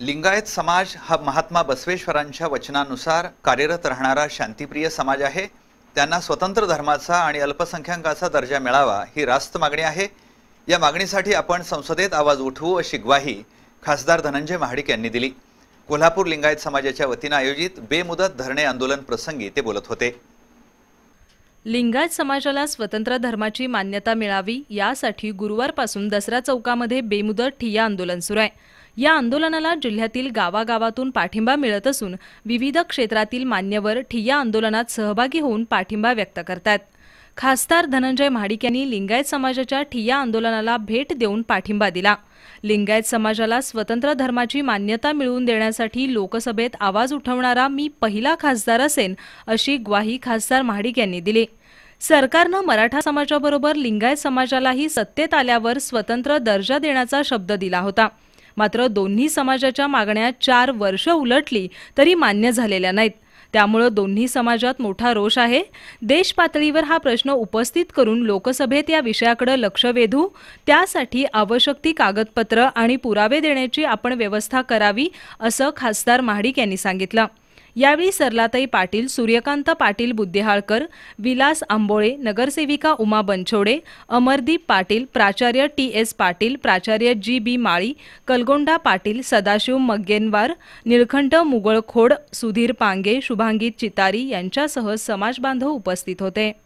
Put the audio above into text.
लिंगायत समाज हा महात्मा बसवेश्वरांच्या वचनानुसार कार्यरत राहणारा शांतीप्रिय समाज आहे त्यांना स्वतंत्र धर्माचा आणि अल्पसंख्याकाचा दर्जा मिळावा ही रास्त मागणी आहे या मागणीसाठी आपण संसदेत आवाज उठवू अशी ग्वाही खासदार धनंजय महाडिक यांनी दिली कोल्हापूर लिंगायत समाजाच्या वतीनं आयोजित बेमुदत धरणे आंदोलन प्रसंगी ते बोलत होते लिंगायत समाजाला स्वतंत्र धर्माची मान्यता मिळावी यासाठी गुरुवारपासून दसरा चौकामध्ये बेमुदत ठिय्या आंदोलन सुरू आहे या आंदोलनाला जिल्ह्यातील गावागावातून पाठिंबा मिळत असून विविध क्षेत्रातील मान्यवर ठिय्या आंदोलनात सहभागी होऊन पाठिंबा व्यक्त करतात खासदार धनंजय महाडिक यांनी लिंगायत समाजाच्या ठिय्या आंदोलनाला भेट देऊन पाठिंबा दिला लिंगायत समाजाला स्वतंत्र धर्माची मान्यता मिळवून देण्यासाठी लोकसभेत आवाज उठवणारा मी पहिला खासदार असेन अशी ग्वाही खासदार महाडिक यांनी दिली सरकारनं मराठा समाजाबरोबर लिंगायत समाजालाही सत्तेत आल्यावर स्वतंत्र दर्जा देण्याचा शब्द दिला होता मात्र दोन्ही समाजाच्या मागण्या चार वर्ष उलटली तरी मान्य झालेल्या नाहीत त्यामुळं दोन्ही समाजात मोठा रोष आहे देश पातळीवर हा प्रश्न उपस्थित करून लोकसभेत या विषयाकडे लक्ष वेधू त्यासाठी आवश्यक ती कागदपत्र आणि पुरावे देण्याची आपण व्यवस्था करावी असं खासदार महाडिक यांनी सांगितलं यावेळी सरलाताई पाटील सूर्यकांत पाटील बुद्धिहाळकर विलास आंबोळे नगरसेविका उमा बनछोडे अमरदीप पाटील प्राचार्य टी एस पाटील प्राचार्य जी बी माळी कलगोंडा पाटील सदाशिव मग्गेनवार निळखंड मुगळखोड सुधीर पांगे शुभांगी चितारी यांच्यासह समाजबांधव उपस्थित होते